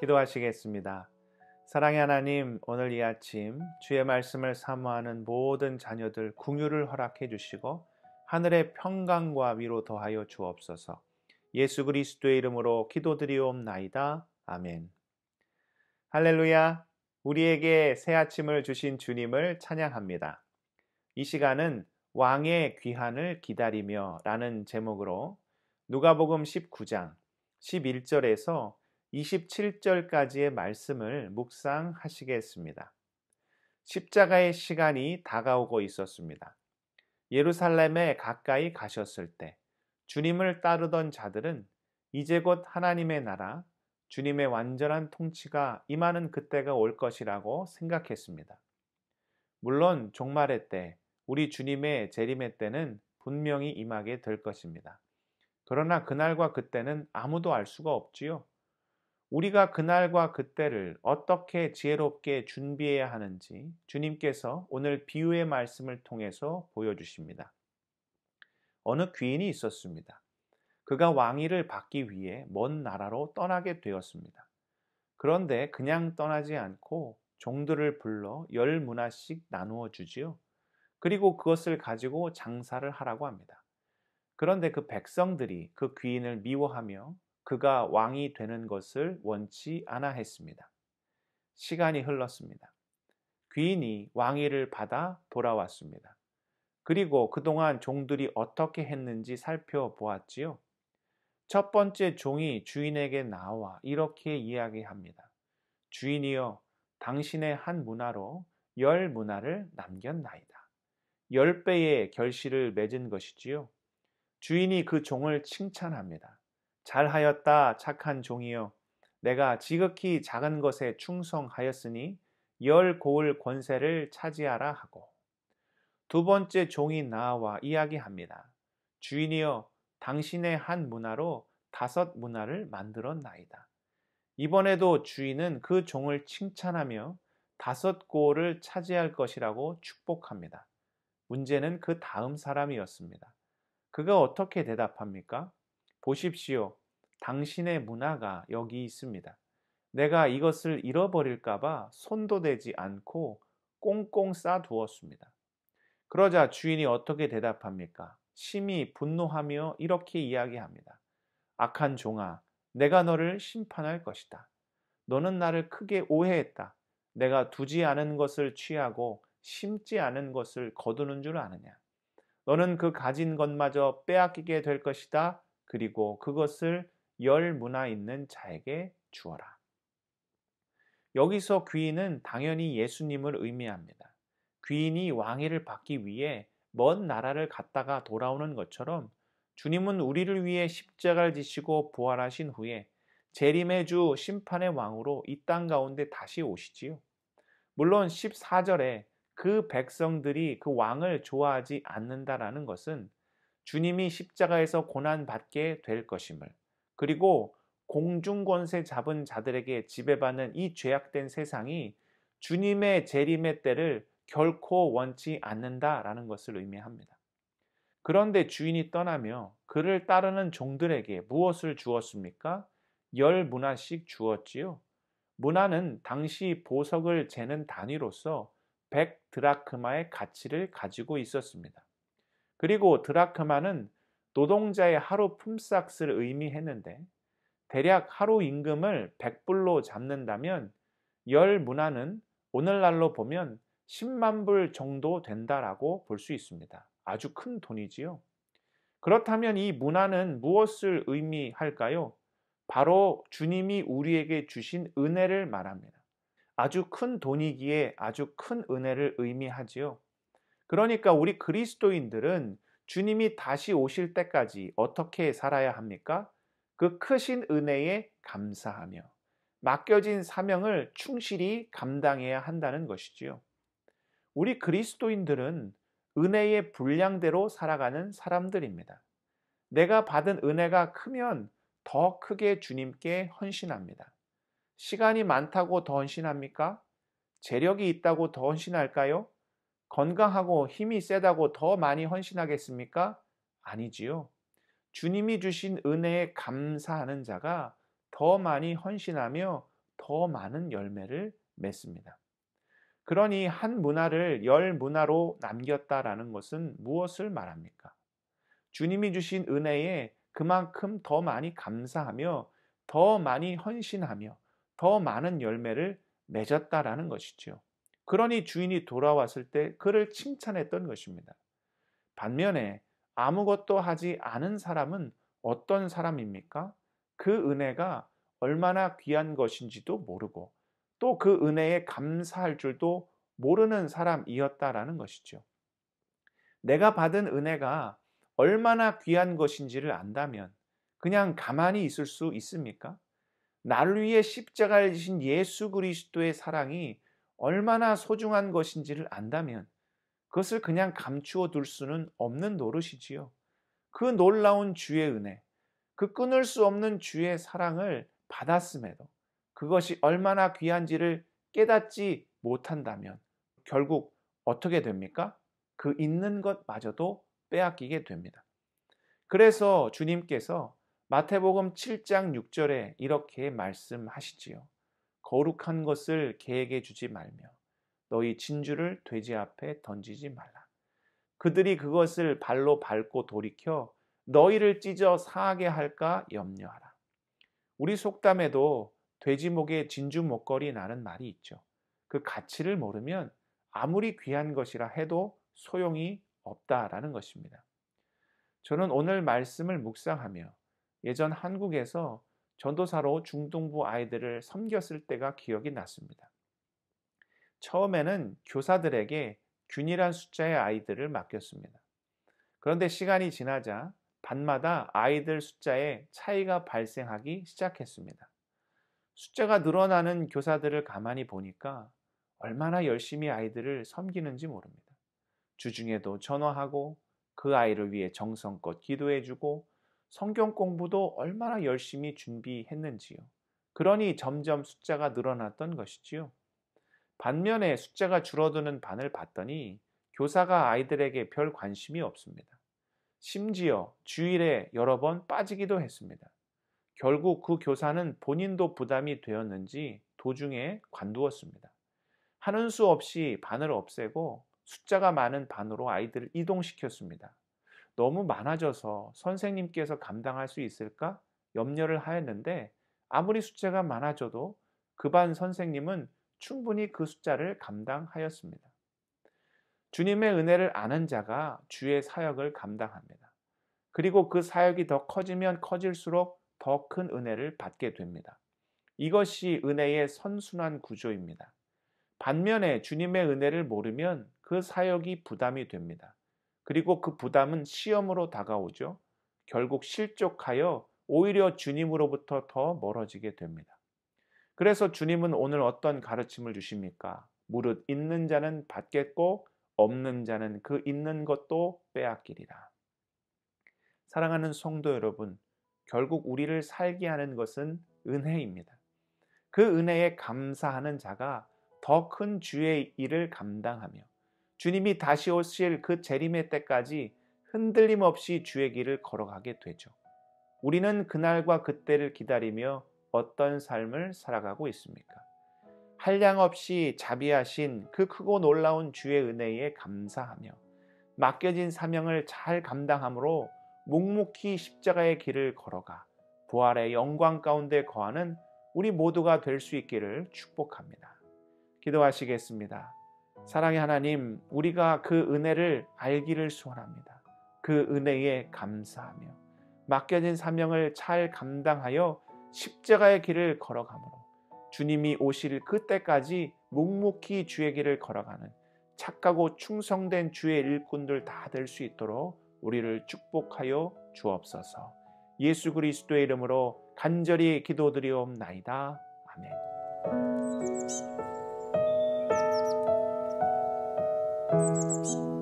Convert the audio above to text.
기도하시겠습니다. 사랑의 하나님, 오늘 이 아침 주의 말씀을 사모하는 모든 자녀들 궁유를 허락해 주시고 하늘의 평강과 위로 더하여 주옵소서. 예수 그리스도의 이름으로 기도드리옵나이다. 아멘. 할렐루야. 우리에게 새 아침을 주신 주님을 찬양합니다. 이 시간은 왕의 귀환을 기다리며 라는 제목으로 누가복음 19장 11절에서 27절까지의 말씀을 묵상하시겠습니다. 십자가의 시간이 다가오고 있었습니다. 예루살렘에 가까이 가셨을 때 주님을 따르던 자들은 이제 곧 하나님의 나라, 주님의 완전한 통치가 임하는 그때가 올 것이라고 생각했습니다. 물론 종말의 때 우리 주님의 재림의 때는 분명히 임하게 될 것입니다. 그러나 그날과 그때는 아무도 알 수가 없지요. 우리가 그날과 그때를 어떻게 지혜롭게 준비해야 하는지 주님께서 오늘 비유의 말씀을 통해서 보여주십니다. 어느 귀인이 있었습니다. 그가 왕위를 받기 위해 먼 나라로 떠나게 되었습니다. 그런데 그냥 떠나지 않고 종들을 불러 열 문화씩 나누어 주지요. 그리고 그것을 가지고 장사를 하라고 합니다. 그런데 그 백성들이 그 귀인을 미워하며 그가 왕이 되는 것을 원치 않아 했습니다. 시간이 흘렀습니다. 귀인이 왕위를 받아 돌아왔습니다. 그리고 그동안 종들이 어떻게 했는지 살펴보았지요. 첫 번째 종이 주인에게 나와 이렇게 이야기합니다. 주인이여, 당신의 한 문화로 열 문화를 남겼나이다. 10배의 결실을 맺은 것이지요. 주인이 그 종을 칭찬합니다. 잘하였다, 착한 종이여. 내가 지극히 작은 것에 충성하였으니 열 고을 권세를 차지하라 하고. 두 번째 종이 나와 이야기합니다. 주인이여, 당신의 한 문화로 다섯 문화를 만들었나이다. 이번에도 주인은 그 종을 칭찬하며 다섯 고을을 차지할 것이라고 축복합니다. 문제는 그 다음 사람이었습니다. 그가 어떻게 대답합니까? 보십시오. 당신의 문화가 여기 있습니다. 내가 이것을 잃어버릴까봐 손도 대지 않고 꽁꽁 싸두었습니다. 그러자 주인이 어떻게 대답합니까? 심히 분노하며 이렇게 이야기합니다. 악한 종아, 내가 너를 심판할 것이다. 너는 나를 크게 오해했다. 내가 두지 않은 것을 취하고 심지 않은 것을 거두는 줄 아느냐? 너는 그 가진 것마저 빼앗기게 될 것이다. 그리고 그것을 열 문화 있는 자에게 주어라. 여기서 귀인은 당연히 예수님을 의미합니다. 귀인이 왕위를 받기 위해 먼 나라를 갔다가 돌아오는 것처럼 주님은 우리를 위해 십자가를 지시고 부활하신 후에 재림의 주 심판의 왕으로 이 땅 가운데 다시 오시지요. 물론 14절에 그 백성들이 그 왕을 좋아하지 않는다라는 것은 주님이 십자가에서 고난받게 될 것임을 그리고 공중권세 잡은 자들에게 지배받는 이 죄악된 세상이 주님의 재림의 때를 결코 원치 않는다라는 것을 의미합니다. 그런데 주인이 떠나며 그를 따르는 종들에게 무엇을 주었습니까? 열 문화씩 주었지요. 문화는 당시 보석을 재는 단위로서 100 드라크마의 가치를 가지고 있었습니다. 그리고 드라크마는 노동자의 하루 품삯을 의미했는데 대략 하루 임금을 100불로 잡는다면 열 문화는 오늘날로 보면 10만 불 정도 된다라고 볼 수 있습니다. 아주 큰 돈이지요. 그렇다면 이 문화는 무엇을 의미할까요? 바로 주님이 우리에게 주신 은혜를 말합니다. 아주 큰 돈이기에 아주 큰 은혜를 의미하지요. 그러니까 우리 그리스도인들은 주님이 다시 오실 때까지 어떻게 살아야 합니까? 그 크신 은혜에 감사하며 맡겨진 사명을 충실히 감당해야 한다는 것이지요. 우리 그리스도인들은 은혜의 분량대로 살아가는 사람들입니다. 내가 받은 은혜가 크면 더 크게 주님께 헌신합니다. 시간이 많다고 더 헌신합니까? 재력이 있다고 더 헌신할까요? 건강하고 힘이 세다고 더 많이 헌신하겠습니까? 아니지요. 주님이 주신 은혜에 감사하는 자가 더 많이 헌신하며 더 많은 열매를 맺습니다. 그러니 한 문화를 열 문화로 남겼다라는 것은 무엇을 말합니까? 주님이 주신 은혜에 그만큼 더 많이 감사하며 더 많이 헌신하며 더 많은 열매를 맺었다라는 것이지요. 그러니 주인이 돌아왔을 때 그를 칭찬했던 것입니다. 반면에 아무것도 하지 않은 사람은 어떤 사람입니까? 그 은혜가 얼마나 귀한 것인지도 모르고 또 그 은혜에 감사할 줄도 모르는 사람이었다라는 것이죠. 내가 받은 은혜가 얼마나 귀한 것인지를 안다면 그냥 가만히 있을 수 있습니까? 나를 위해 십자가를 지신 예수 그리스도의 사랑이 얼마나 소중한 것인지를 안다면 그것을 그냥 감추어 둘 수는 없는 노릇이지요. 그 놀라운 주의 은혜, 그 끊을 수 없는 주의 사랑을 받았음에도 그것이 얼마나 귀한지를 깨닫지 못한다면 결국 어떻게 됩니까? 그 있는 것마저도 빼앗기게 됩니다. 그래서 주님께서 마태복음 7장 6절에 이렇게 말씀하시지요. 거룩한 것을 개에게 주지 말며 너희 진주를 돼지 앞에 던지지 말라. 그들이 그것을 발로 밟고 돌이켜 너희를 찢어 상하게 할까 염려하라. 우리 속담에도 돼지목에 진주 목걸이나는 말이 있죠. 그 가치를 모르면 아무리 귀한 것이라 해도 소용이 없다라는 것입니다. 저는 오늘 말씀을 묵상하며 예전 한국에서 전도사로 중동부 아이들을 섬겼을 때가 기억이 났습니다. 처음에는 교사들에게 균일한 숫자의 아이들을 맡겼습니다. 그런데 시간이 지나자 반마다 아이들 숫자에 차이가 발생하기 시작했습니다. 숫자가 늘어나는 교사들을 가만히 보니까 얼마나 열심히 아이들을 섬기는지 모릅니다. 주중에도 전화하고 그 아이를 위해 정성껏 기도해주고 성경 공부도 얼마나 열심히 준비했는지요. 그러니 점점 숫자가 늘어났던 것이지요. 반면에 숫자가 줄어드는 반을 봤더니 교사가 아이들에게 별 관심이 없습니다. 심지어 주일에 여러 번 빠지기도 했습니다. 결국 그 교사는 본인도 부담이 되었는지 도중에 관두었습니다. 하는 수 없이 반을 없애고 숫자가 많은 반으로 아이들을 이동시켰습니다. 너무 많아져서 선생님께서 감당할 수 있을까 염려를 하였는데 아무리 숫자가 많아져도 그 반 선생님은 충분히 그 숫자를 감당하였습니다. 주님의 은혜를 아는 자가 주의 사역을 감당합니다. 그리고 그 사역이 더 커지면 커질수록 더 큰 은혜를 받게 됩니다. 이것이 은혜의 선순환 구조입니다. 반면에 주님의 은혜를 모르면 그 사역이 부담이 됩니다. 그리고 그 부담은 시험으로 다가오죠. 결국 실족하여 오히려 주님으로부터 더 멀어지게 됩니다. 그래서 주님은 오늘 어떤 가르침을 주십니까? 무릇 있는 자는 받겠고 없는 자는 그 있는 것도 빼앗기리라. 사랑하는 성도 여러분, 결국 우리를 살게 하는 것은 은혜입니다. 그 은혜에 감사하는 자가 더 큰 주의 일을 감당하며 주님이 다시 오실 그 재림의 때까지 흔들림 없이 주의 길을 걸어가게 되죠. 우리는 그날과 그때를 기다리며 어떤 삶을 살아가고 있습니까? 한량 없이 자비하신 그 크고 놀라운 주의 은혜에 감사하며 맡겨진 사명을 잘 감당함으로 묵묵히 십자가의 길을 걸어가 부활의 영광 가운데 거하는 우리 모두가 될 수 있기를 축복합니다. 기도하시겠습니다. 사랑의 하나님, 우리가 그 은혜를 알기를 소원합니다. 그 은혜에 감사하며 맡겨진 사명을 잘 감당하여 십자가의 길을 걸어가므로 주님이 오실 그때까지 묵묵히 주의 길을 걸어가는 착하고 충성된 주의 일꾼들 다 될 수 있도록 우리를 축복하여 주옵소서. 예수 그리스도의 이름으로 간절히 기도드리옵나이다. 아멘. Thank you.